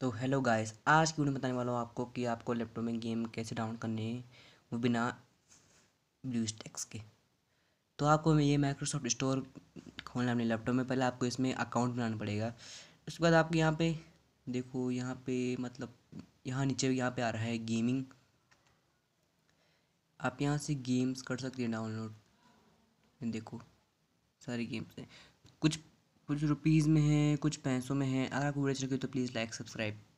तो hello guys आज की वीडियो बताने वाला हूँ आपको कि आपको लैपटॉप में गेम कैसे डाउनलोड करने हैं वो बिना ब्लू स्टैक्स के तो आपको ये माइक्रोसॉफ्ट स्टोर खोलना अपने लैपटॉप में पहले आपको इसमें अकाउंट बनाना पड़ेगा उसके बाद आपके यहाँ पे देखो यहाँ पे मतलब यहाँ नीचे यहाँ पे आ रहा है गेमिंग आप यहाँ से गेम्स कर सकते हैं डाउनलोड देखो सारी गेम्स हैं कुछ कुछ रुपीज़ में है कुछ पैसों में है अगर आपको वीडियो अच्छी लगी तो प्लीज़ लाइक सब्सक्राइब